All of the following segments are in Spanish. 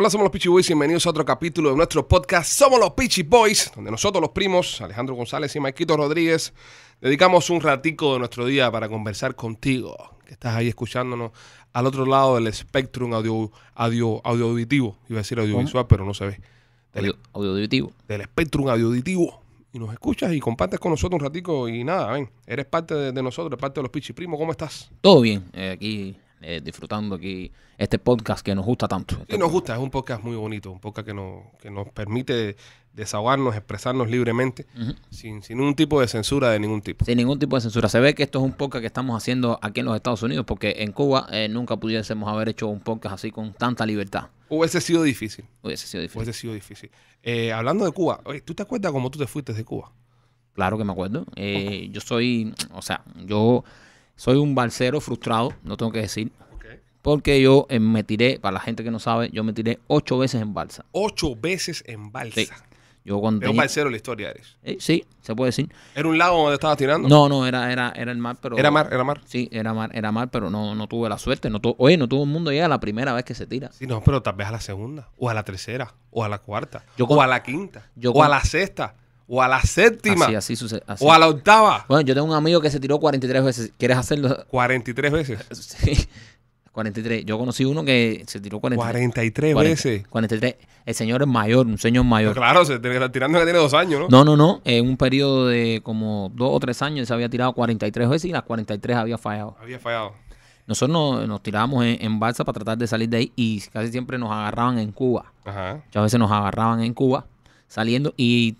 Hola, somos los Peachy Boys. y Bienvenidos a otro capítulo de nuestro podcast. Somos los Peachy Boys, donde nosotros los primos, Alejandro González y Maquito Rodríguez, dedicamos un ratico de nuestro día para conversar contigo, que estás ahí escuchándonos al otro lado del espectrum audio, audio, auditivo. Iba a decir audiovisual, pero no se ve. Del, audio, auditivo. Del espectrum audio auditivo. Y nos escuchas y compartes con nosotros un ratico y nada, ven, eres parte de, nosotros, eres parte de los Pichi Primos, ¿cómo estás? Todo bien, eh, aquí eh, disfrutando aquí este podcast que nos gusta tanto. que nos gusta, es un podcast muy bonito, un podcast que nos, que nos permite desahogarnos, expresarnos libremente, sin, un tipo de censura de ningún tipo. Sin ningún tipo de censura. Se ve que esto es un podcast que estamos haciendo aquí en los Estados Unidos, porque en Cuba eh, nunca pudiésemos haber hecho un podcast así con tanta libertad. Hubiese sido difícil. Hubiese sido difícil. Hubiese sido difícil. Eh, hablando de Cuba, ¿tú te acuerdas cómo tú te fuiste de Cuba? Claro que me acuerdo. Yo soy, o sea, yo soy un balsero frustrado, no tengo que decir. Porque yo eh, me tiré, para la gente que no sabe, yo me tiré ocho veces en balsa. Ocho veces en balsa. Yo cuando tenía... un balsero la historia eres. Eh, sí, se puede decir. ¿Era un lago donde estabas tirando? No, no, era, era, era el mar, pero. Era mar, era mar. Sí, era mar, era mar, pero no, no tuve la suerte. No Oye, no tuvo el mundo llega la primera vez que se tira. Sí, no, pero tal vez a la segunda, o a la tercera, o a la cuarta, o a la quinta, o a la sexta o a la séptima, así sucede, o a la octava. Bueno, yo tengo un amigo que se tiró 43 veces. ¿Quieres hacerlo? 43 veces. Sí. 43. Yo conocí uno que se tiró 43, 43 veces. 43. El señor es mayor, un señor mayor. claro, se te tirando que tiene dos años, ¿no? No, no, no. En un periodo de como dos o tres años se había tirado 43 veces y las 43 había fallado. Había fallado. Nosotros nos, tirábamos en, en, balsa para tratar de salir de ahí y casi siempre nos agarraban en Cuba. Ajá. Muchas veces nos agarraban en Cuba saliendo y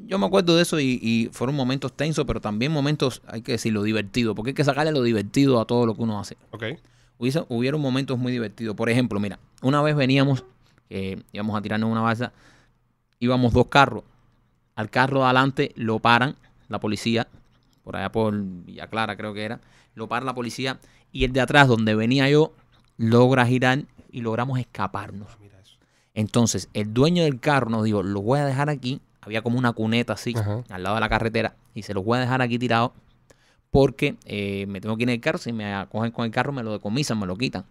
yo me acuerdo de eso y, fueron momentos tensos, pero también momentos, hay que decirlo, divertidos, porque hay que sacarle lo divertido a todo lo que uno hace. Ok. hubieron momentos muy divertidos. Por ejemplo, mira, una vez veníamos, íbamos a tirarnos una balsa, íbamos dos carros. Al carro de adelante lo paran la policía, por allá por Villa Clara creo que era, lo para la policía y el de atrás, donde venía yo, logra girar y logramos escaparnos. Ah, Entonces, el dueño del carro nos dijo, lo voy a dejar aquí había como una cuneta así, al lado de la carretera, y se los voy a dejar aquí tirados porque eh, me tengo que ir en el carro, si me cogen con el carro me lo decomisan, me lo quitan.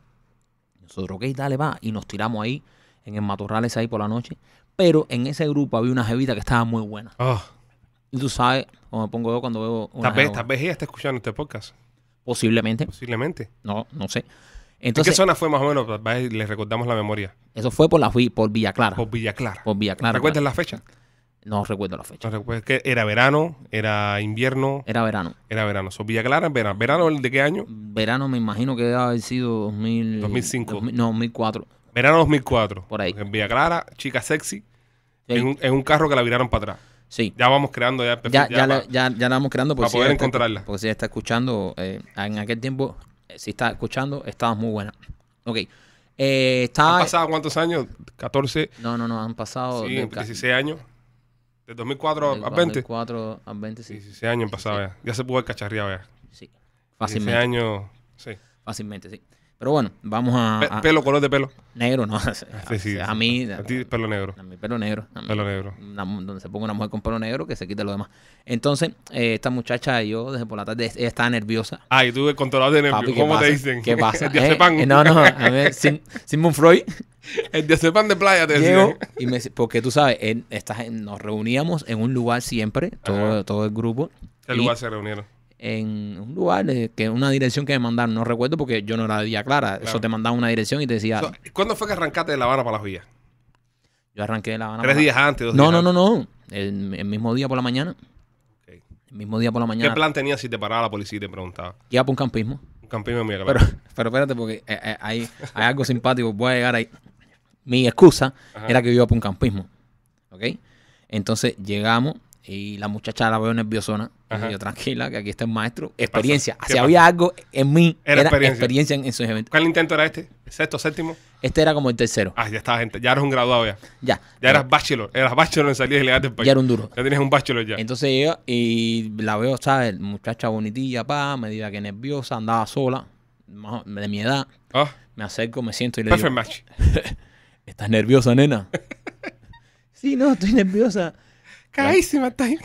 Nosotros, ok, dale, va, y nos tiramos ahí, en el matorrales ahí por la noche, pero en ese grupo había una jevita que estaba muy buena. Ah. Y tú sabes cómo me pongo yo cuando veo una Tal vez, ella está escuchando este podcast. Posiblemente. Posiblemente. No, no sé. Entonces, qué zona fue más o menos? Pues, les recordamos la memoria. Eso fue por, la, por Villa Clara. Por Villa Clara. Por Villa Clara. ¿Recuerdas la fecha? No recuerdo la fecha. era verano, era invierno. Era verano. Era verano. So, Villa Clara, en verano. ¿Verano de qué año? Verano me imagino que debe haber sido 2000, 2005. no, 2004. Verano 2004. Por ahí. En Villa Clara, chica sexy, en, un, carro que la viraron para atrás. Sí. Ya vamos creando ya Ya, ya, la, vamos creando. Para poder encontrarla. porque si está escuchando, eh, en aquel tiempo, eh, si está escuchando, Estaba muy buena. Ok. Eh, ¿Han pasado cuántos años? ¿14? No, no, no, han pasado. Sí, 16 años. De 2004, a al 20. 2004 a 20, sí. 16 años pasaba ya. Ya se pudo el cacharría, ya. Sí. Fácilmente. 16 años, sí. Fácilmente, sí. Pero bueno, vamos a. pelo, color de pelo. Negro, no. Ah, a, mí. A ti, pelo negro. A mí, pelo negro. pelo negro. donde se ponga una mujer con pelo negro que se quite lo demás. Entonces, eh, esta muchacha, yo desde por la tarde, ella estaba nerviosa. Ay, tú el de nervios. ¿Cómo te dicen? ¿Qué pasa? el diazepam. Eh, no, no. A ver, sin, Freud. el diazepam de playa te digo y me, Porque tú sabes, nos reuníamos en un lugar siempre, todo, todo el grupo. ¿Qué lugar se reunieron? en un lugar, eh, que una dirección que me mandaron, no recuerdo porque yo no era de Villa Clara. Eso te mandaba una dirección y te decía. ¿Cuándo fue que arrancaste de La Habana para las vías Yo arranqué de La Habana. ¿Tres días antes? no, no, no, no, el, mismo día por la mañana. El mismo día por la mañana. ¿Qué plan tenías si te paraba la policía y te preguntaba? Iba para un campismo. Un campismo Pero, pero espérate, porque eh, eh, hay, algo simpático. Voy a llegar ahí. Mi excusa era que yo iba por un campismo. ¿Ok? Entonces llegamos y la muchacha la veo nerviosona. Y yo, tranquila, que aquí está el maestro. Experiencia. Si había algo en mí, era, experiencia, experiencia en, sus eventos. ¿Cuál intento era este? ¿Sexto, séptimo? Este era como el tercero. Ah, ya estaba gente. Ya eras un graduado ya. Ya. Ya eras bachelor. Eras bachelor en salir de del país. Ya era un duro. Ya tenías un bachelor ya. Entonces yo, y la veo, ¿sabes? Muchacha bonitilla, pa, me diga que nerviosa, andaba sola, de mi edad. Ah. Me acerco, me siento y le digo. Perfect match. ¿Estás nerviosa, nena? sí, no, estoy nerviosa. Carísima está ahí.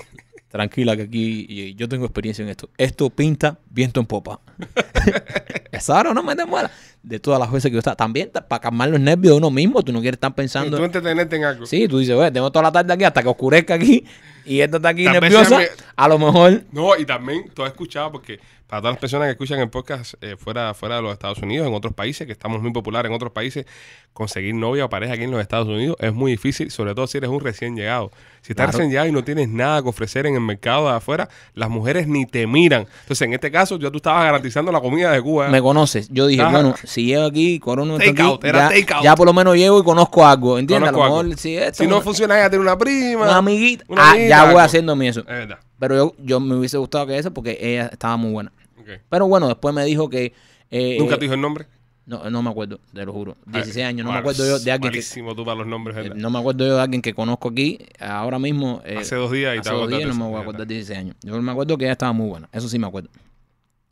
Tranquila, que aquí yo tengo experiencia en esto. Esto pinta viento en popa. Esa no me demora. De todas las veces que yo estaba. También para calmar los nervios de uno mismo, tú no quieres estar pensando. tú en algo. Sí, tú dices, tengo toda la tarde aquí hasta que oscurezca aquí y esto está aquí nervioso a lo mejor. No, y también tú has escuchado, porque para todas las personas que escuchan el podcast eh, fuera, fuera de los Estados Unidos, en otros países, que estamos muy populares en otros países, conseguir novia o pareja aquí en los Estados Unidos es muy difícil, sobre todo si eres un recién llegado. Si estás recién llegado y no tienes nada que ofrecer en el mercado de afuera, las mujeres ni te miran. Entonces, en este caso, yo tú estabas garantizando la comida de Cuba. Me conoces. Yo dije, bueno, si llego aquí, corona take ya, por lo menos llego y conozco algo, ¿entiendes? a lo mejor, Si, esto, si, no funciona, ya tiene una prima, una amiguita. Una ah, haciéndome eso. Pero yo, yo me hubiese gustado que eso porque ella estaba muy buena. Pero bueno, después me dijo que. Eh, ¿Nunca eh, te dijo el nombre? No, no me acuerdo, te lo juro. 16 ah, años, no me acuerdo yo de alguien. Malísimo que, tú para los nombres. Eh, no me acuerdo yo de alguien que conozco aquí ahora mismo. hace dos días y hace días no me voy a acordar 16 años. Yo me acuerdo que ella estaba muy buena, eso sí me acuerdo.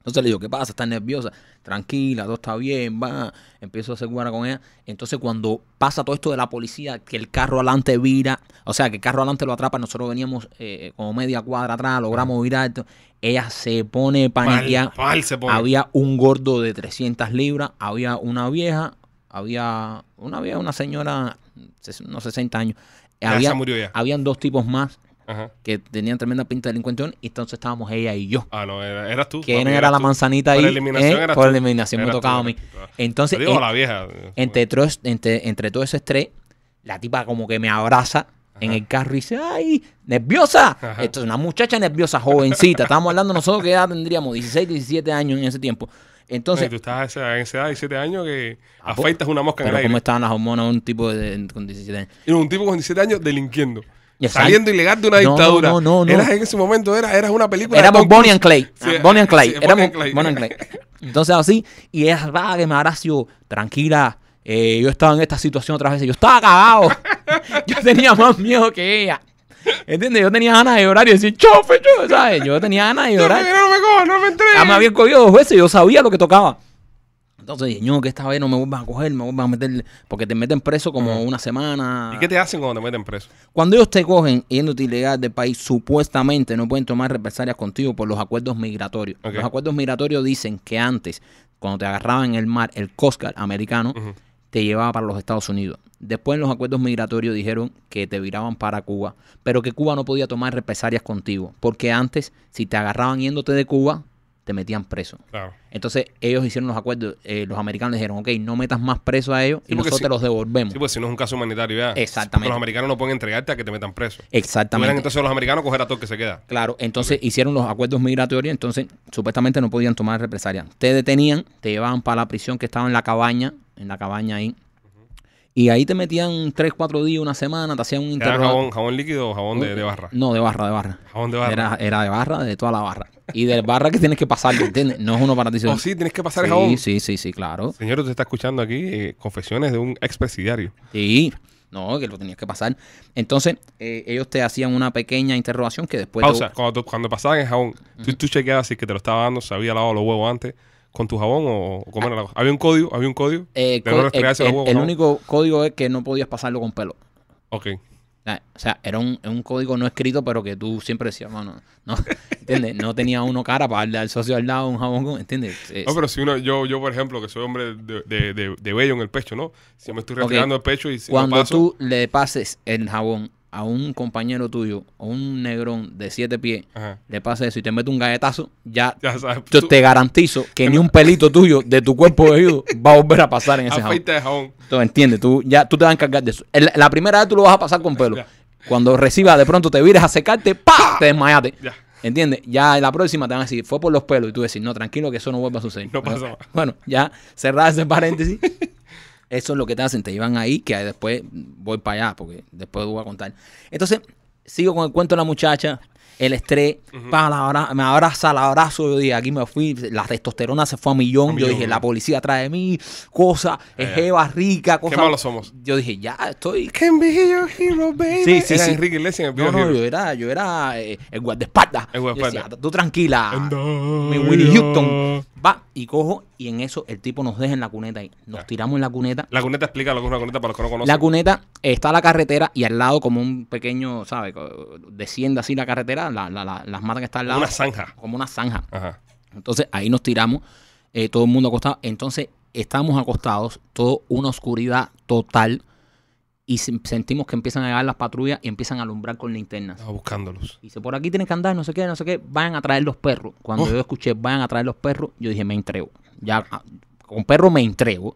Entonces le digo, ¿qué pasa? está nerviosa? Tranquila, todo está bien, va. Empiezo a hacer con ella. Entonces cuando pasa todo esto de la policía, que el carro adelante vira, o sea, que el carro adelante lo atrapa, nosotros veníamos eh, como media cuadra atrás, logramos virar esto. Ella se pone paniqueada. Había un gordo de 300 libras, había una vieja, había una vieja, una señora, unos 60 años. Había, Habían dos tipos más que tenían tremenda pinta de delincuencia y entonces estábamos ella y yo. Ah, no, era, eras tú. ¿Quién era la manzanita manzanita por ahí? Eliminación ¿eh? por eliminación, me tocaba a mí. Entonces, eh, Entre, entre, todo ese estrés, la tipa como que me abraza en el carro y dice, ¡ay, nerviosa! Esto es una muchacha nerviosa, jovencita. Estábamos hablando nosotros que ya tendríamos 16, 17 años en ese tiempo. Entonces. tú estabas en esa edad de 17 años que ah, pues, afectas una mosca en el aire. ¿Cómo estaban las hormonas de un tipo de, con 17 años? un tipo con 17 años delinquiendo. Saliendo ilegal de una dictadura. No, no, no. en ese momento, era una película. Éramos Bonnie and Clay. Ah, Bonnie and Clay. Bonnie, and Clay. Entonces, así. Y ella raro que me tranquila. Eh, yo estaba en esta situación otra vez. Yo estaba cagado. yo tenía más miedo que ella. ¿Entiendes? Yo tenía ganas de llorar y decir, chofe, chofe, ¿sabes? Yo tenía ganas de llorar. No, me cojo, no me entregues. Ya ah, me habían cogido dos veces, yo sabía lo que tocaba entonces, dije, no, que esta vez no me vuelvan a coger, me a meter, porque te meten preso como una semana. ¿Y qué te hacen cuando te meten preso? Cuando ellos te cogen yéndote ilegal de país, supuestamente no pueden tomar represalias contigo por los acuerdos migratorios. Los acuerdos migratorios dicen que antes, cuando te agarraban en el mar, el Coast americano te llevaba para los Estados Unidos. Después en los acuerdos migratorios dijeron que te viraban para Cuba, pero que Cuba no podía tomar represalias contigo, porque antes, si te agarraban yéndote de Cuba, te metían preso. Claro. Entonces ellos hicieron los acuerdos, eh, los americanos dijeron, ok, no metas más preso a ellos y nosotros te los devolvemos. Sí, pues si no es un caso humanitario ya. Exactamente. Porque los americanos no pueden entregarte a que te metan preso. Exactamente. entonces los americanos coger a todo que se queda. Claro, entonces hicieron los acuerdos migratorios, entonces supuestamente no podían tomar represalias. Te detenían, te llevaban para la prisión que estaba en la cabaña, en la cabaña ahí, y ahí te metían 3, 4 días, una semana, te hacían un interrogatorio. jabón, jabón líquido o jabón de, barra? No, de barra, de barra. Jabón de barra. Era, de barra, de toda la barra. Y de barra que tienes que pasar, ¿entiendes? No es uno para ti oh, sí, tienes que pasar el jabón. Sí, sí, sí, claro. Señor, te está escuchando aquí eh, confesiones de un expresidiario. Sí. No, que lo tenías que pasar. Entonces, eh, ellos te hacían una pequeña interrogación que después... O sea, Cuando, cuando pasaban el jabón, tú, chequeabas si que te lo estaba dando, se había lavado los huevos antes con tu jabón o, comer cómo era la cosa? ¿Había un código? ¿Había un código? Eh, el, único código es que no podías pasarlo con pelo. Ok. O sea, era un, un, código no escrito, pero que tú siempre decías, mano, no, ¿entiendes? No tenía uno cara para darle al socio al lado un jabón, ¿entiendes? Eh, no, pero si uno, yo, yo, por ejemplo, que soy hombre de, de, de, vello en el pecho, ¿no? Si me estoy retirando el pecho y si Cuando tú le pases el jabón a un compañero tuyo o un negrón de siete pies le pasa eso y te mete un galletazo, ya, yo te garantizo que ni un pelito tuyo de tu cuerpo deído va a volver a pasar en ese jabón. Entonces, entiendes, tú, ya, tú te vas a encargar de eso. la primera vez tú lo vas a pasar con pelo. Cuando reciba, de pronto te vires a secarte, ¡pa! Te desmayaste. Ya. ¿Entiendes? Ya la próxima te van a decir, fue por los pelos. Y tú decís, no, tranquilo, que eso no vuelva a suceder. No Bueno, ya cerrar ese paréntesis. Eso es lo que te hacen, te llevan ahí, que después voy para allá, porque después voy a contar. Entonces, sigo con el cuento de la muchacha, el estrés, la me abraza, la abrazo, yo dije, aquí me fui, la testosterona se fue a millón, yo dije, la policía atrás de mí, cosa, eh. es Eva rica, cosa. Qué malos somos. Yo dije, ya estoy. Can be your hero, baby. Sí, sí, sí. Enrique Iglesias el No, yo era, yo era eh, el guardaespaldas. Tú tranquila. mi Winnie Houston y cojo y en eso el tipo nos deja en la cuneta ahí. Nos tiramos en la cuneta. La cuneta explica lo que es una cuneta para los que no conocen. La cuneta está la carretera y al lado como un pequeño, ¿sabes? Desciende así la carretera, las matas que están al lado. Una zanja. Como una zanja. Entonces ahí nos tiramos, eh, todo el mundo acostado. Entonces estamos acostados, toda una oscuridad total y sentimos que empiezan a llegar las patrullas y empiezan a alumbrar con linternas. Estaba ah, buscándolos. Dice, por aquí tienen que andar, no sé qué, no sé qué, vayan a traer los perros. Cuando oh. yo escuché, vayan a traer los perros, yo dije, me entrego. Ya, ah, con perro me entrego.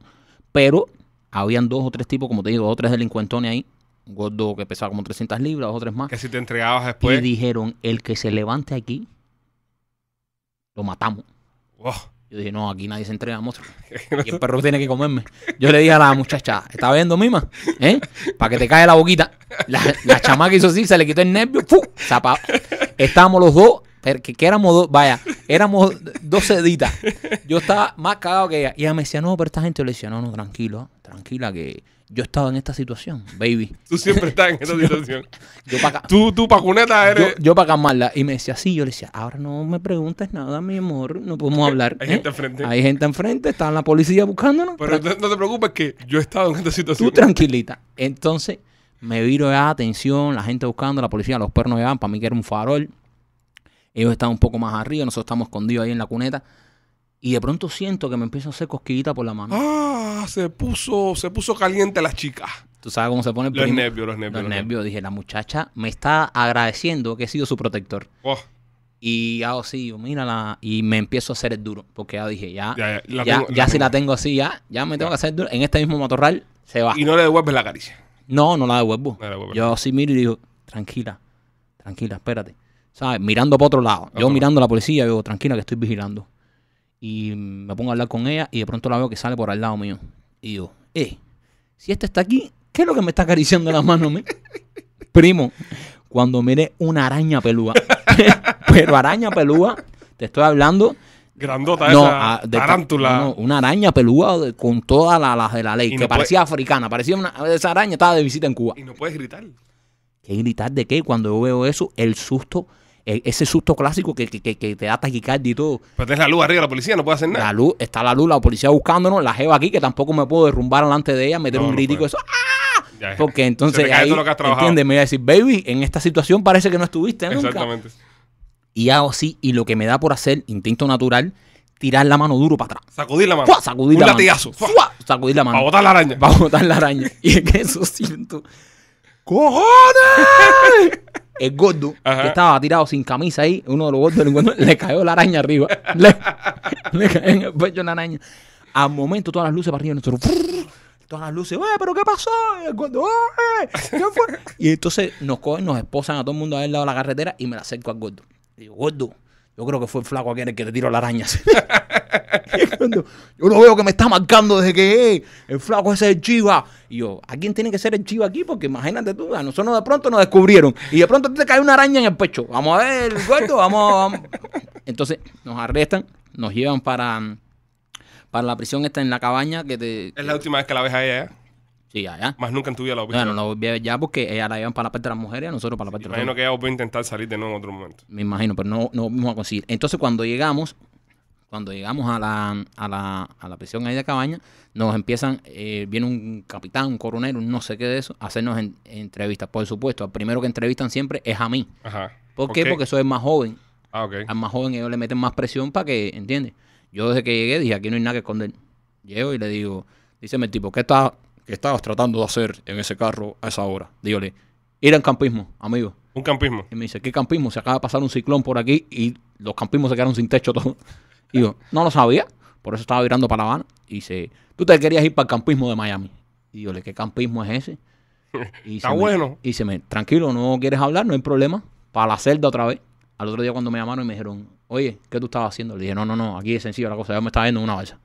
Pero habían dos o tres tipos, como te digo, dos o tres delincuentones ahí. Un gordo que pesaba como 300 libras, dos o tres más. Que si te entregabas después. Y dijeron, el que se levante aquí, lo matamos. ¡Wow! Yo dije, no, aquí nadie se entrega a el perro tiene que comerme. Yo le dije a la muchacha, ¿está viendo, Mima? ¿Eh? Para que te caiga la boquita. La, la, chamaca hizo así, se le quitó el nervio. zapado. Estábamos los dos, que, éramos dos, vaya, éramos dos seditas. Yo estaba más cagado que ella. Y ella me decía, no, pero esta gente le decía, no, no, tranquilo, tranquila, que yo he estado en esta situación, baby. Tú siempre estás en esta situación. Yo, tú, tú pa cuneta eres. Yo, yo para calmarla. Y me decía, sí, yo le decía, ahora no me preguntes nada, mi amor, no podemos hablar. Hay gente ¿eh? enfrente. Hay gente enfrente, está la policía buscándonos. Pero no te preocupes que yo he estado en esta situación. Tú tranquilita. Entonces, me viro ya, atención, la gente buscando, la policía, los pernos llegaban, para mí que era un farol. Ellos estaban un poco más arriba, nosotros estamos escondidos ahí en la cuneta. Y de pronto siento que me empiezo a hacer cosquillita por la mano. ¡Ah! se puso, se puso caliente la chica. Tú sabes cómo se pone Los nervios, los nervios. Los, Dije, la muchacha me está agradeciendo que he sido su protector. Oh. Y hago ah, oh, así, mírala, y me empiezo a hacer el duro. Porque ya ah, dije, ya, ya, si la tengo así, ya, ya me tengo que hacer duro. En este mismo matorral se va. Y no le devuelves la caricia. No, no la devuelvo. Yo así miro y digo, tranquila, tranquila, espérate. ¿Sabes? Mirando para otro lado. Yo mirando a la policía, digo, tranquila que estoy vigilando y me pongo a hablar con ella y de pronto la veo que sale por al lado mío. Y digo, eh, si este está aquí, ¿qué es lo que me está acariciando la mano? Me? Primo, cuando mire una araña pelúa, pero araña pelúa, te estoy hablando... Grandota esa, tarántula. una araña pelúa con todas las de la ley, que parecía africana, parecía una, esa araña estaba de visita en Cuba. Y no puedes gritar. ¿Qué gritar de qué? Cuando yo veo eso, el susto e, ese susto clásico que, que, que te da taquicardia y todo. Pero es la luz arriba, la policía no puede hacer nada. La luz, está la luz, la policía buscándonos, la jeva aquí, que tampoco me puedo derrumbar delante de ella, meter un gritico, eso. ¡Ah! Porque entonces ahí, entiende, me voy a decir, baby, en esta situación parece que no estuviste nunca. Exactamente. Y hago así, y lo que me da por hacer, instinto natural, tirar la mano duro para atrás. Sacudir la mano. Sacudir un la latigazo. Mano. Sacudir la mano. Para botar la araña. Para botar la araña. y que eso siento... ¡Cojones! el gordo, que estaba tirado sin camisa ahí, uno de los gordos le cayó la araña arriba. Le, cayó en el pecho la araña. Al momento, todas las luces para arriba, nosotros. Todas las luces, eh, pero qué pasó! Y, el gordo, eh, fue? y entonces nos cogen, nos esposan a todo el mundo al lado de la carretera y me la acerco al gordo. Y digo, gordo, yo creo que fue el flaco aquel que te tiró la araña yo lo veo que me está marcando desde que el flaco ese es el Chiva. Y yo, ¿a quién tiene que ser el Chiva aquí? Porque imagínate tú, a nosotros de pronto nos descubrieron. Y de pronto te cae una araña en el pecho. Vamos a ver, el vamos, vamos. Entonces nos arrestan, nos llevan para, para la prisión esta en la cabaña. que te, Es la última vez que la ves a ella, ¿eh? Sí, allá. Más nunca en tu vida la Bueno, no volví ya porque ella la llevan para la parte de las mujeres y a nosotros para la parte de los imagino que ella a intentar salir de nuevo en otro momento. Me imagino, pero no, no vamos a conseguir. Entonces, cuando llegamos, cuando llegamos a la, a la, prisión ahí de Cabaña, nos empiezan, eh, viene un capitán, un coronel, un no sé qué de eso, a hacernos entrevistas. Por supuesto, el primero que entrevistan siempre es a mí. Ajá. ¿Por, qué? Porque soy el más joven. Ah, okay. Al más joven ellos le meten más presión para que, ¿entiendes? Yo desde que llegué dije, aquí no hay nada que esconder. Llego y le digo, díceme el tipo, ¿qué, está, ¿qué estabas tratando de hacer en ese carro a esa hora? Dígale, ir al campismo, amigo. ¿Un campismo? Y me dice, ¿qué campismo? Se acaba de pasar un ciclón por aquí y los campismos se quedaron sin techo todos. Y yo, no lo sabía. Por eso estaba virando para La Habana. Y dice, tú te querías ir para el campismo de Miami. Y yo, le ¿qué campismo es ese? Y Está y se me, tranquilo, no quieres hablar, no hay problema. Para la celda otra vez. Al otro día cuando me llamaron y me dijeron, oye, ¿qué tú estabas haciendo? Le dije, no, no, no, aquí es sencillo la cosa. Yo me estaba yendo en una balsa.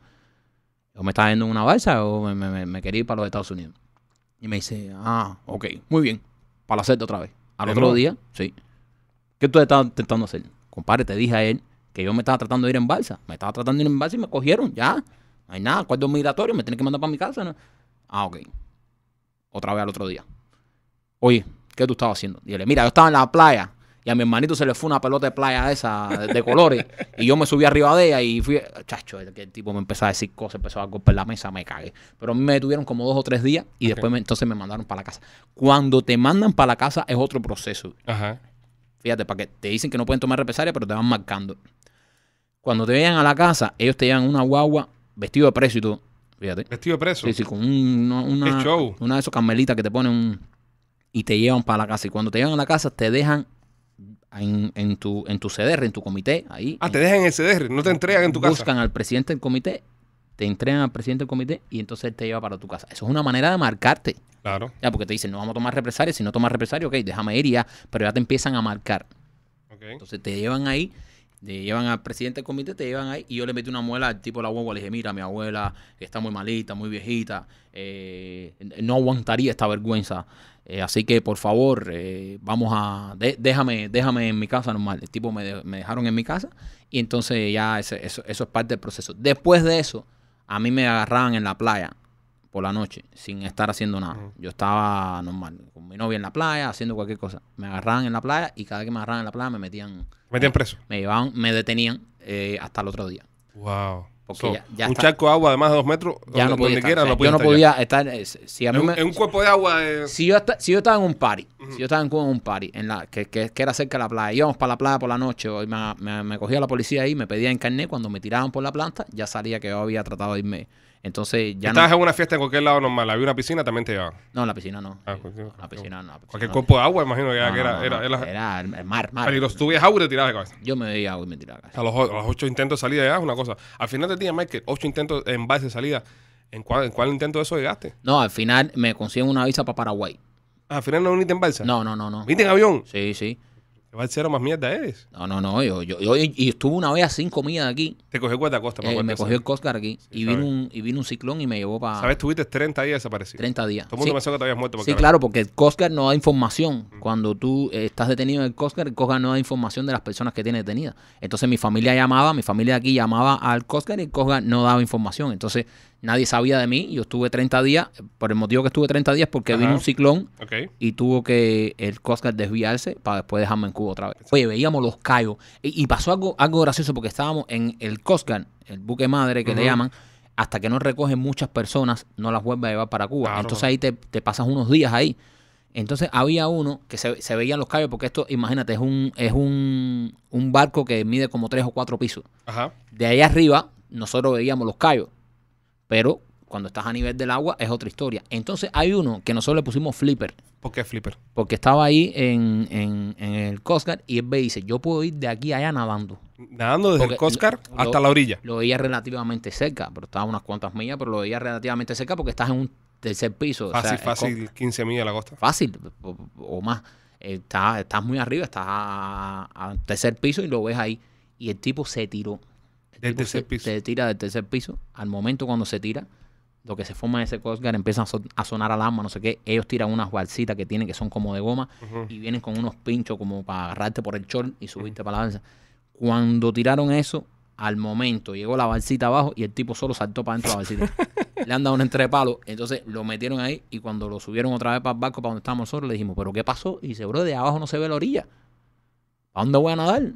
Yo me estaba yendo en una balsa o me, quería ir para los Estados Unidos. Y me dice, ah, ok, muy bien. Para la celda otra vez. Al otro día, sí. ¿Qué tú estabas intentando hacer? Compadre, te dije a él que yo me estaba tratando de ir en balsa. Me estaba tratando de ir en balsa y me cogieron, ya. No hay nada, acuerdo migratorio, me tienen que mandar para mi casa. Ah, ok. Otra vez al otro día. Oye, ¿qué tú estabas haciendo? Dile, mira, yo estaba en la playa y a mi hermanito se le fue una pelota de playa esa de, colores y yo me subí arriba de ella y fui, chacho, el, el tipo me empezó a decir cosas, empezó a golpear la mesa, me cagué. Pero a mí me tuvieron como dos o tres días y después entonces me mandaron para la casa. Cuando te mandan para la casa es otro proceso. Ajá. Fíjate, para que te dicen que no pueden tomar represalia, pero te van marcando. Cuando te vean a la casa, ellos te llevan una guagua vestido de preso y todo. Fíjate. Vestido de preso. Sí, sí, con una, una de esas carmelitas que te ponen un- y te llevan para la casa. Y cuando te llevan a la casa, te dejan en, tu, en tu CDR, en tu comité, ahí. Ah, te dejan en el CDR, no te entregan en tu casa. Buscan al presidente del comité, te entregan al presidente del comité y entonces él te lleva para tu casa. Eso es una manera de marcarte. Claro. Ya, porque te dicen, no vamos a tomar represalias. Si no tomas represalias, ok, déjame ir ya. Pero ya te empiezan a marcar. ok. Entonces te llevan ahí llevan al presidente del comité, te llevan ahí. Y yo le metí una muela al tipo de la huevo. Le dije, mira, mi abuela está muy malita, muy viejita. Eh, no aguantaría esta vergüenza. Eh, así que, por favor, eh, vamos a... déjame déjame en mi casa normal. El tipo me, dejaron en mi casa. Y entonces ya eso, eso es parte del proceso. Después de eso, a mí me agarraban en la playa por la noche sin estar haciendo nada. Yo estaba normal, con mi novia en la playa, haciendo cualquier cosa. Me agarraban en la playa y cada vez que me agarraban en la playa me metían. ¿Metían preso? Me llevaban, me detenían eh, hasta el otro día. ¡Wow! un charco de agua de más de dos metros, ya no podía Yo no podía estar. Eh, si a mí en, un cuerpo de agua. Si, yo si estaba en un party, si yo estaba en un party, en la, que, que, era cerca de la playa, íbamos para la playa por la noche, me, cogía la policía ahí, me pedía en carnet, cuando me tiraban por la planta, ya sabía que yo había tratado de irme entonces ya Estabas en una fiesta en cualquier lado normal, había una piscina, también te llevaban. No, la piscina no. Ah, pues cualquier... la piscina no. cualquier cuerpo de agua, imagino que, era, era, era, el mar, mar. Pero tú veías agua y te tirabas de cabeza. Yo me veía agua y me tiraba de cabeza. A los, ocho intentos de salida de es una cosa. Al final del día, Michael, ocho intentos en base de salida. ¿En cuál, intento de eso llegaste? No, al final me consiguen una visa para Paraguay. al final no viniste en balsa. No, no, no, no. ¿Viniste en avión? Sí, sí. ¿Qué balsero más mierda eres? No, no, no. Yo, yo, yo, yo estuve una vez a cinco millas de aquí. Te cogió Costa, Costa. me eh, cogió el Coscar aquí. y, vino un, y vino un ciclón y me llevó para. ¿Sabes? Tuviste 30 días desaparecido. 30 días. Todo el mundo sí. pensó que te habías muerto. Sí, claro, porque el Coscar no da información. Cuando tú eh, estás detenido en el Coscar, el Costgar no da información de las personas que tiene detenidas. Entonces mi familia llamaba, mi familia de aquí llamaba al Coscar y el Costgar no daba información. Entonces nadie sabía de mí. Yo estuve 30 días, por el motivo que estuve 30 días, porque vino un ciclón y tuvo que el Coscar desviarse para después dejarme en Cuba otra vez. Oye, veíamos los callos. Y, pasó algo, algo gracioso porque estábamos en el Coscar, el buque madre que le llaman, hasta que no recogen muchas personas, no las vuelven a llevar para Cuba. Entonces ahí te, pasas unos días ahí. Entonces había uno que se, se veían los callos, porque esto, imagínate, es un, es un, un barco que mide como tres o cuatro pisos. De ahí arriba, nosotros veíamos los callos pero cuando estás a nivel del agua es otra historia. Entonces hay uno que nosotros le pusimos Flipper. ¿Por qué Flipper? Porque estaba ahí en, el Coscar y él me dice, yo puedo ir de aquí a allá nadando. Nadando desde el Coscar hasta la orilla. Lo veía relativamente cerca, pero estaba unas cuantas millas, pero lo veía relativamente cerca porque estás en un tercer piso. Fácil, fácil, 15 millas la costa. Fácil, o, más. Estás, muy arriba, estás al a tercer piso y lo ves ahí. Y el tipo se tiró del tercer piso. Se tira del tercer piso. Al momento cuando se tira, lo que se forma ese cosgar empieza a, sonar alarma, no sé qué. Ellos tiran unas balsitas que tienen que son como de goma y vienen con unos pinchos como para agarrarte por el short y subirte para la balsa. Cuando tiraron eso, al momento llegó la balsita abajo y el tipo solo saltó para dentro de la balsita. le han dado un entrepalo, entonces lo metieron ahí y cuando lo subieron otra vez para el barco, para donde estábamos nosotros, le dijimos, ¿pero qué pasó? Y dice, bro, de abajo no se ve la orilla. ¿A dónde voy a nadar?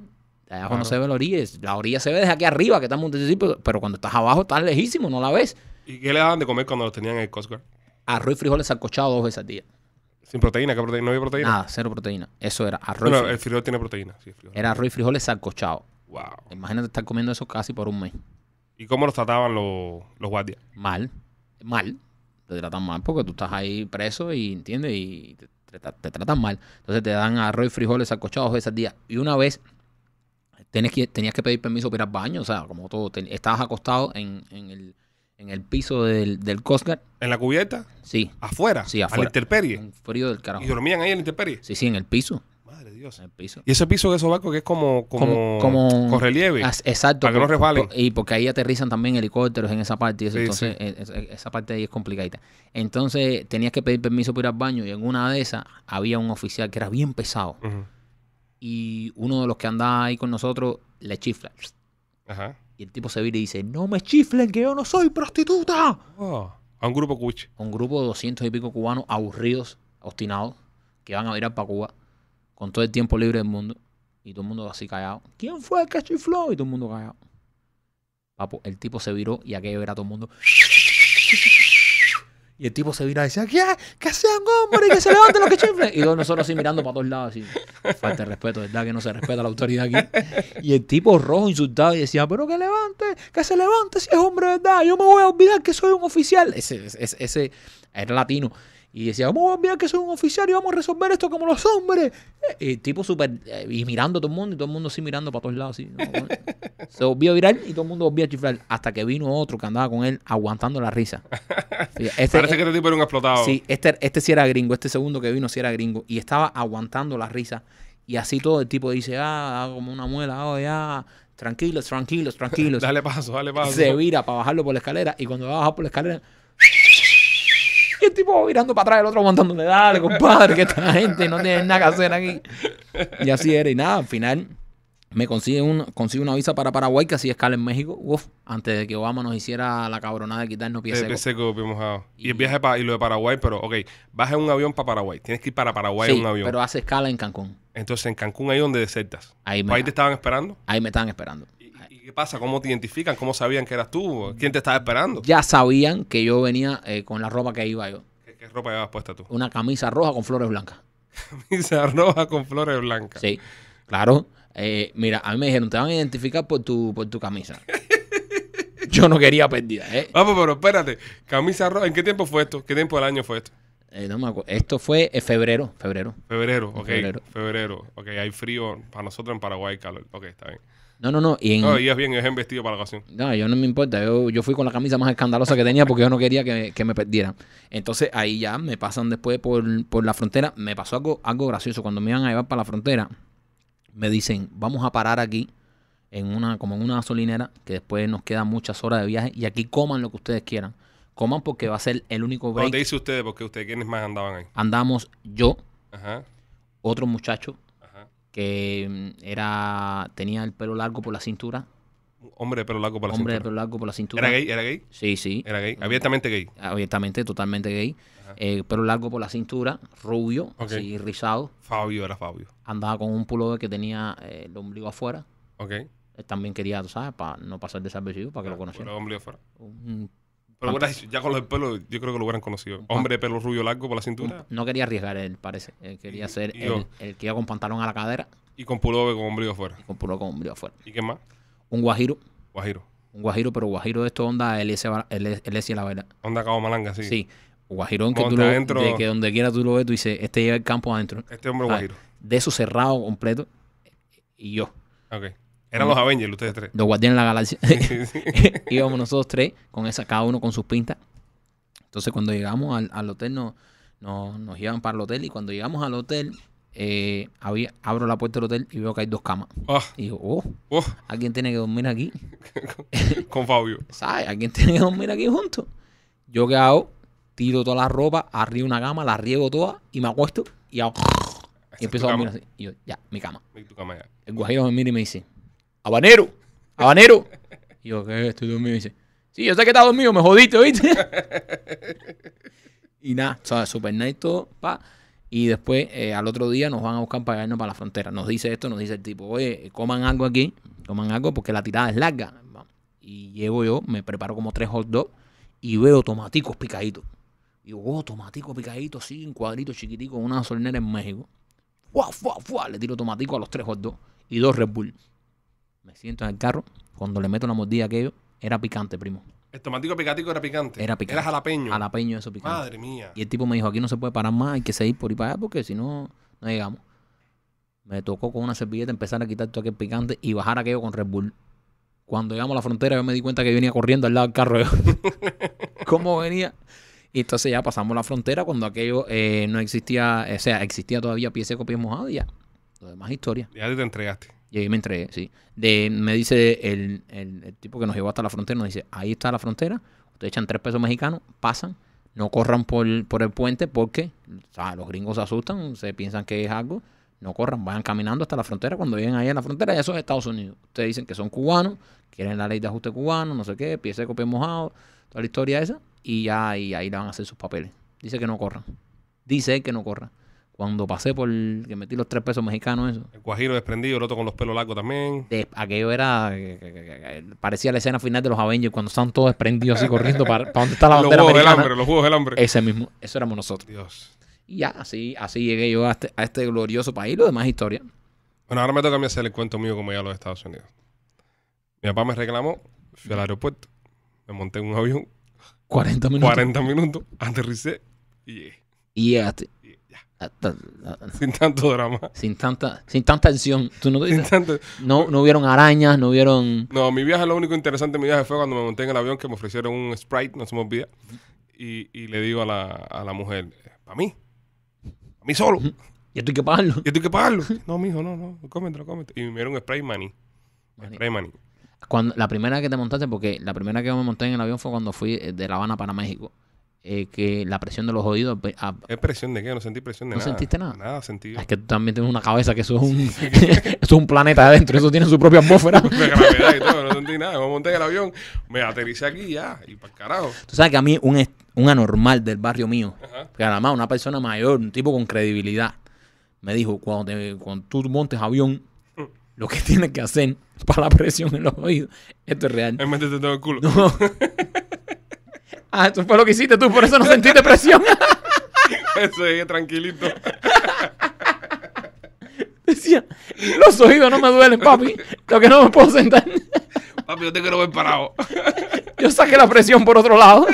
abajo no se ve la orilla. La orilla se ve desde aquí arriba, que está en Montecito, pero cuando estás abajo estás lejísimo, no la ves. ¿Y qué le daban de comer cuando los tenían en el Costco? Arroz y frijoles salcochados dos veces al día. ¿Sin proteína? ¿Qué proteína? ¿No había proteína? Nada, cero proteína. Eso era arroz. No, el frijol tiene proteína. Era arroz y frijoles salcochados. Wow. Imagínate estar comiendo eso casi por un mes. ¿Y cómo los trataban los, los guardias? Mal. Mal. Te tratan mal porque tú estás ahí preso y, ¿entiendes? Y te, tratan mal. Entonces te dan arroz y frijoles salcochados dos veces al día. Y una vez tenías que, tenías que pedir permiso para ir al baño, o sea, como todo, estabas acostado en, en, el, en el piso del, del ¿En la cubierta? Sí. ¿Afuera? Sí, afuera. ¿A la intemperie? Un frío del carajo. ¿Y dormían ahí en el interperie? Sí, sí, en el piso. Madre Dios. En el piso. Y ese piso de esos barcos que es como, como, como, exacto. Para que no resbalen. y porque ahí aterrizan también helicópteros en esa parte. Y entonces, e, e, esa parte ahí es complicadita. Entonces, tenías que pedir permiso para ir al baño. Y en una de esas había un oficial que era bien pesado y uno de los que andaba ahí con nosotros le chifla. Ajá. Y el tipo se vira y dice, no me chiflen, que yo no soy prostituta. Oh, a un grupo A Un grupo de doscientos y pico cubanos aburridos, obstinados, que van a mirar para Cuba con todo el tiempo libre del mundo. Y todo el mundo así callado. ¿Quién fue el que chifló? Y todo el mundo callado. Papo, el tipo se viró y aquello era todo el mundo. Y el tipo se vira y decía, ¿qué? Que sean hombres y que se levanten los que chiflen. Y nosotros así mirando para todos lados, así. Falta de respeto, ¿verdad? Que no se respeta la autoridad aquí. Y el tipo rojo insultado y decía, pero que levante, que se levante si es hombre, ¿verdad? Yo me voy a olvidar que soy un oficial. Ese, ese, ese era latino. Y decía, vamos, mira que soy un oficial y vamos a resolver esto como los hombres. Eh, y tipo súper, eh, y mirando a todo el mundo, y todo el mundo sí mirando para todos lados, Se volvió viral y todo el mundo volvió a chiflar. Hasta que vino otro que andaba con él aguantando la risa. Este Parece que este tipo era un explotado. Sí, este, este sí era gringo, este segundo que vino sí era gringo. Y estaba aguantando la risa. Y así todo el tipo dice, ah, como una muela, ah ya, tranquilos, tranquilos, tranquilos. dale paso, dale paso. Se vira para bajarlo por la escalera y cuando va a bajar por la escalera ¿Qué el tipo mirando para atrás, el otro mandándole dale, compadre, que esta gente no tiene nada que hacer aquí. Y así era. Y nada, al final me consigue, un, una visa para Paraguay, que así escala en México, uf, antes de que Obama nos hiciera la cabronada de quitarnos pies eh, secos. Y, y, el viaje para, y lo de Paraguay, pero, ok, vas en un avión para Paraguay. Tienes que ir para Paraguay en un avión. pero hace escala en Cancún. Entonces, en Cancún, ahí donde desertas. Ahí, me, ahí te estaban esperando. Ahí me estaban esperando. ¿Y qué pasa? ¿Cómo te identifican? ¿Cómo sabían que eras tú? ¿Quién te estaba esperando? Ya sabían que yo venía eh, con la ropa que iba yo. ¿Qué, ropa llevabas puesta tú? Una camisa roja con flores blancas. camisa roja con flores blancas. Sí, claro. Eh, mira, a mí me dijeron, te van a identificar por tu, por tu camisa. yo no quería perdida, ¿eh? Vamos, pero espérate. Camisa roja, ¿en qué tiempo fue esto? ¿Qué tiempo del año fue esto? Eh, no me acuerdo. Esto fue en febrero, febrero. Febrero, ok. Febrero. febrero. ok. Hay frío para nosotros en Paraguay, calor. Ok, está bien. No, no, no. Y es bien, es en vestido para la ocasión. No, yo no me importa. Yo, fui con la camisa más escandalosa que tenía porque yo no quería que, me perdieran. Entonces ahí ya me pasan después por, por, la frontera. Me pasó algo, gracioso. Cuando me iban a llevar para la frontera, me dicen, vamos a parar aquí en una, como en una gasolinera, que después nos quedan muchas horas de viaje, y aquí coman lo que ustedes quieran. Coman porque va a ser el único break. ¿Dónde dice ustedes, porque ustedes, ¿quiénes más andaban ahí? Andamos yo, otro muchacho, que mm, era tenía el pelo largo por la cintura. Hombre de pelo largo por la cintura. Hombre pelo largo por la cintura. ¿Era gay? ¿Era gay? Sí, sí. ¿Era gay? ¿Abiertamente gay? Abiertamente, totalmente gay. Eh, pelo largo por la cintura, rubio, rizado. Fabio era Fabio. Andaba con un pullover que tenía eh, el ombligo afuera. Ok. Eh, también quería, sabes, para no pasar desapercibido, para que lo conocieran. El ombligo afuera. Pero ya con los pelos, yo creo que lo hubieran conocido. Hombre de pelo rubio largo por la cintura. No quería arriesgar él, parece. Él quería ser el, que iba con pantalón a la cadera. Y con pullover con ombligo afuera. Y con pullover con ombligo afuera. ¿Y qué más? Un guajiro. Guajiro. Un guajiro, pero guajiro de esto onda el y la verdad. Onda Cabo Malanga, sí. Sí. Guajirón que, tú lo, ves. que donde quiera tú lo ves, tú dices, este lleva el campo adentro. Este hombre ah, guajiro. de eso cerrado completo. Y yo. Ok. Eran los Avengers, ustedes tres. Los Guardianes de la Galaxia. Íbamos nosotros tres, con esa, cada uno con sus pintas. Entonces, cuando llegamos al, hotel, no, nos llevan para el hotel. Y cuando llegamos al hotel, eh, abro la puerta del hotel y veo que hay dos camas. Ah. Y digo, oh, oh, alguien tiene que dormir aquí. con, Fabio. ¿Sabes? Alguien tiene que dormir aquí junto. Yo que hago, tiro toda la ropa, arriba una cama, la riego toda y me acuesto y hago. Y empiezo a dormir así. Y yo, ya, mi cama. El guajiro me mira y me dice, habanero, habanero. Y yo, ¿qué? Estoy dormido. Y dice, sí, yo sé que estás dormido, me jodiste, ¿viste? y nada, o super nice todo, pa. Y después, eh, al otro día, nos van a buscar para irnos para la frontera. Nos dice esto, nos dice el tipo, oye, coman algo aquí, coman algo porque la tirada es larga. Y llego yo, me preparo como tres hot dogs y veo tomaticos picaditos. Y digo, oh, tomatico picadito, sí, en cuadritos chiquiticos, una solnera en México. ¡Fua, Le tiro tomatico a los tres hot dogs y dos Red Bull. Me siento en el carro, cuando le meto la mordida a aquello, era picante, primo. El tomático picático era picante. Era picante. Era jalapeño. Jalapeño, eso picante. Madre mía. Y el tipo me dijo, aquí no se puede parar más, hay que seguir por ahí para allá porque si no, no llegamos. Me tocó con una servilleta empezar a quitar todo aquel picante y bajar aquello con Red Bull. Cuando llegamos a la frontera, yo me di cuenta que venía corriendo al lado del carro. ¿Cómo venía? Y entonces ya pasamos la frontera cuando aquello eh, no existía, o sea, existía todavía pie seco, pie mojado y ya. Lo demás historia. Ya te entregaste. Y ahí me entregué, sí. De, me dice el, tipo que nos llevó hasta la frontera, nos dice, ahí está la frontera, ustedes echan tres pesos mexicanos, pasan, no corran por, por el puente porque o los gringos se asustan, se piensan que es algo, no corran, vayan caminando hasta la frontera, cuando lleguen ahí a la frontera, ya eso Estados Unidos. Ustedes dicen que son cubanos, quieren la ley de ajuste cubano, no sé qué, pieza de copia mojado, toda la historia esa, y ya y ahí le van a hacer sus papeles. Dice que no corran. Dice que no corran. Cuando pasé por que metí los tres pesos mexicanos, eso. El cuajiro desprendido, el otro con los pelos largos también. aquello era. parecía la escena final de los Avengers cuando están todos desprendidos así corriendo para, dónde donde está la bandera. Los juegos del hambre, los juegos del hambre. Ese mismo, eso éramos nosotros. Dios. Y ya, así, así llegué yo a este, este glorioso país. Lo demás historia. Bueno, ahora me toca a mí hacer el cuento mío como ya los Estados Unidos. Mi papá me reclamó, fui al aeropuerto, me monté en un avión. 40 minutos. 40 minutos, aterricé y llegué. Y llegaste. Ah, ah, ah. sin tanto drama. Sin tanta, sin tanta tensión ¿Tú no, sin no, no vieron arañas, no vieron. No, mi viaje, lo único interesante de mi viaje fue cuando me monté en el avión que me ofrecieron un sprite, no se me olvida. Y, le digo a la, mujer, a mí? a mí solo? Yo tengo que pagarlo. Yo tengo que pagarlo. No, mijo, no, no. Y me dieron spray money, Spray Cuando, la primera que te montaste, porque la primera que me monté en el avión fue cuando fui de La Habana para México. Eh, que la presión de los oídos... Pues, ah, ¿Es presión de qué? No sentí presión de nada. ¿No sentiste nada? Nada sentí. Es que tú también tienes una cabeza que eso es un, es un planeta adentro. Eso tiene su propia atmósfera. no sentí nada. Me monté el avión, me aterricé aquí ya. Y para carajo. Tú sabes que a mí un, un anormal del barrio mío, que además una persona mayor, un tipo con credibilidad, me dijo, cuando, tú montes avión, lo que tienes que hacer para la presión en los oídos, esto es real. Es meterte todo el culo. No. Ah, eso fue lo que hiciste tú, por eso no sentiste presión. eso es tranquilito. Decía, los oídos no me duelen, papi. Lo que no me puedo sentar. Papi, yo te quiero ver parado. Yo saqué la presión por otro lado. y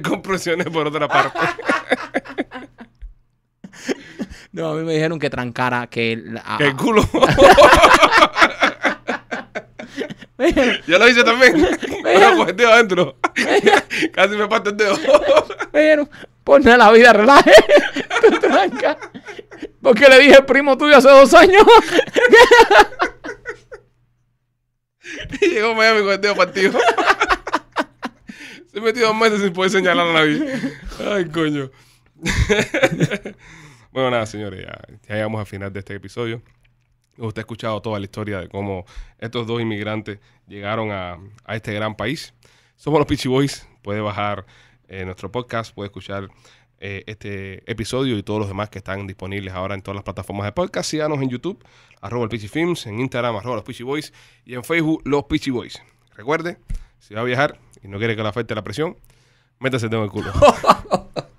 compresión compresiones por otra parte. No, a mí me dijeron que trancara Que el culo. Yo lo hice también. me con el adentro. Casi me parto el dedo. Pero, a la vida, relaje. Porque le dije primo tuyo hace dos años. y llegó Miami con el dedo partido. Se metió dos meses sin poder señalar a vida Ay, coño. bueno, nada, señores, ya llegamos al final de este episodio. Usted ha escuchado toda la historia de cómo estos dos inmigrantes llegaron a, este gran país. Somos los Peachy Boys. Puede bajar eh, nuestro podcast, puede escuchar eh, este episodio y todos los demás que están disponibles ahora en todas las plataformas de podcast. Síganos en YouTube, arroba el Peachy Films, en Instagram, arroba los Peachy Boys y en Facebook, los Peachy Boys. Recuerde, si va a viajar y no quiere que le afecte la presión, métase el dedo en el culo.